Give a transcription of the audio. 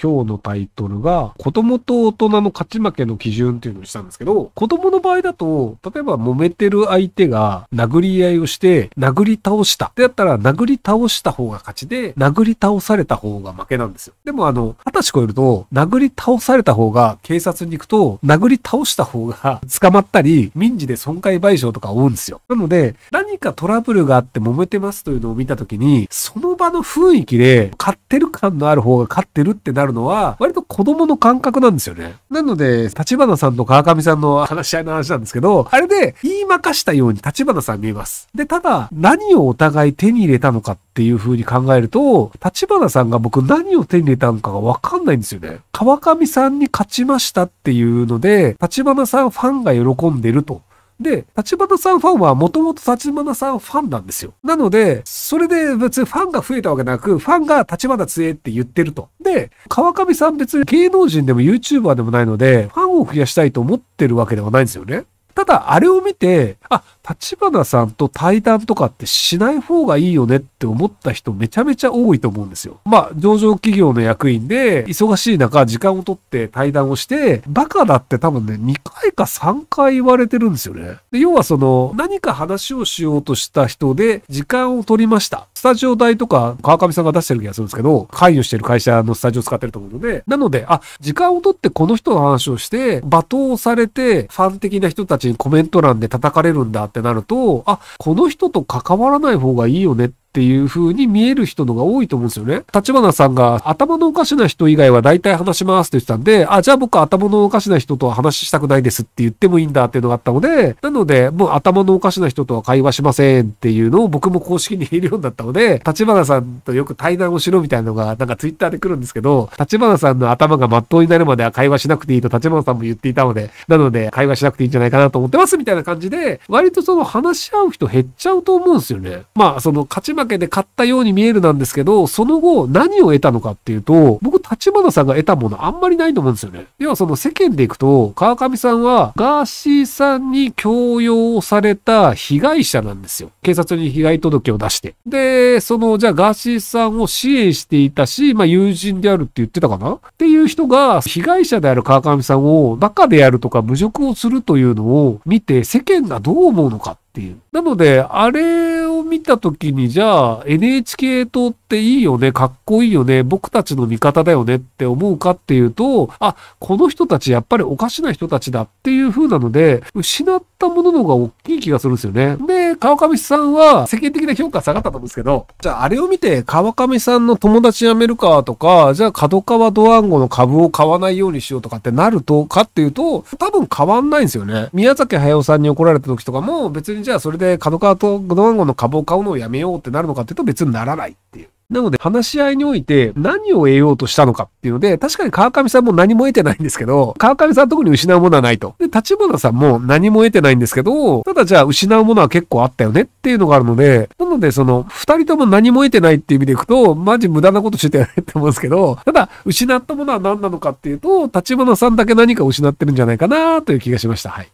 今日のタイトルが、子供と大人の勝ち負けの基準っていうのをしたんですけど、子供の場合だと、例えば揉めてる相手が殴り合いをして、殴り倒した。ってやったら、殴り倒した方が勝ちで、殴り倒された方が負けなんですよ。でもあの、二十歳超えると、殴り倒された方が警察に行くと、殴り倒した方が捕まったり、民事で損壊賠償とか負うんですよ。なので、何かトラブルがあって揉めてますというのを見た時に、その場の雰囲気で、勝ってる感のある方が勝ってるってなるるのは、割と子供の感覚なんですよね。なので、立花さんと川上さんの話し合いの話なんですけど、あれで言いまかしたように立花さん見えます。で、ただ、何をお互い手に入れたのかっていう風に考えると、立花さんが僕何を手に入れたのかがわかんないんですよね。川上さんに勝ちましたっていうので、立花さんファンが喜んでると。で、立花さんファンはもともと立花さんファンなんですよ。なので、それで別にファンが増えたわけなく、ファンが立花つえって言ってると。で、川上さん別に芸能人でも YouTuber でもないので、ファンを増やしたいと思ってるわけではないんですよね。ただ、あれを見て、あ、立花さんと対談とかってしない方がいいよねって思った人めちゃめちゃ多いと思うんですよ。まあ、上場企業の役員で、忙しい中、時間を取って対談をして、バカだって多分ね、2回か3回言われてるんですよね。で、要はその、何か話をしようとした人で、時間を取りました。スタジオ代とか、川上さんが出してる気がするんですけど、関与してる会社のスタジオ使ってると思うので、なので、あ、時間を取ってこの人の話をして、罵倒されて、ファン的な人たちにコメント欄で叩かれるるんだってなると、あ、この人と関わらない方がいいよねっっていう風に見える人のが多いと思うんですよね。立花さんが頭のおかしな人以外は大体話しますって言ってたんで、あ、じゃあ僕頭のおかしな人とは話したくないですって言ってもいいんだっていうのがあったので、なので、もう頭のおかしな人とは会話しませんっていうのを僕も公式に言えるようになったので、立花さんとよく対談をしろみたいなのが、なんかツイッターで来るんですけど、立花さんの頭がまっとうになるまでは会話しなくていいと立花さんも言っていたので、なので会話しなくていいんじゃないかなと思ってますみたいな感じで、割とその話し合う人減っちゃうと思うんですよね。まあ、その勝ち負けで買ったように見えるなんですけど、その後何を得たのかっていうと、僕、立花さんが得たものあんまりないと思うんですよね。要はその世間でいくと、川上さんはガーシーさんに強要された被害者なんですよ。警察に被害届を出して。で、その、じゃあガーシーさんを支援していたし、まあ友人であるって言ってたかなっていう人が、被害者である川上さんをバカでやるとか侮辱をするというのを見て、世間がどう思うのかっていう。なので、あれ見た時に、じゃあ NHK 党っていいよね、かっこいいよね、僕たちの味方だよねって思うかっていうと、あ、この人たちやっぱりおかしな人たちだっていう風なので、失ったものの方が大きい気がするんですよね。で、川上さんは世間的な評価下がったと思うんですけど、じゃああれを見て川上さんの友達辞めるかとか、じゃあ角川ドワンゴの株を買わないようにしようとかってなるとかっていうと、多分変わんないんですよね。宮崎駿さんに怒られた時とかも別にじゃあそれで角川とドワンゴの株を買うのをやめようってなるのかっていうと別にならないっていう。なので、話し合いにおいて何を得ようとしたのかっていうので、確かに川上さんも何も得てないんですけど、川上さん特に失うものはないと。で、立花さんも何も得てないんですけど、ただじゃあ失うものは結構あったよねっていうのがあるので、なので、その、二人とも何も得てないっていう意味でいくと、マジ無駄なことしてたよねって思うんですけど、ただ、失ったものは何なのかっていうと、立花さんだけ何か失ってるんじゃないかなという気がしました。はい。